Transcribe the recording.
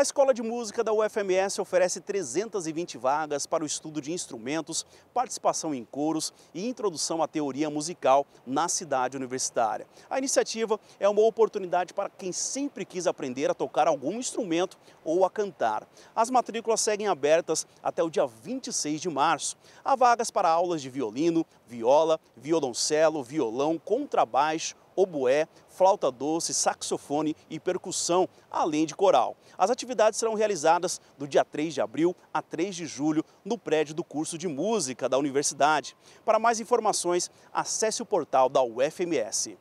A Escola de Música da UFMS oferece 320 vagas para o estudo de instrumentos, participação em coros e introdução à teoria musical na cidade universitária. A iniciativa é uma oportunidade para quem sempre quis aprender a tocar algum instrumento ou a cantar. As matrículas seguem abertas até o dia 26 de março. Há vagas para aulas de violino, viola, violoncelo, violão, contrabaixo, oboé, flauta doce, saxofone e percussão, além de coral. As atividades serão realizadas do dia 3 de abril a 3 de julho no prédio do curso de música da universidade. Para mais informações, acesse o portal da UFMS.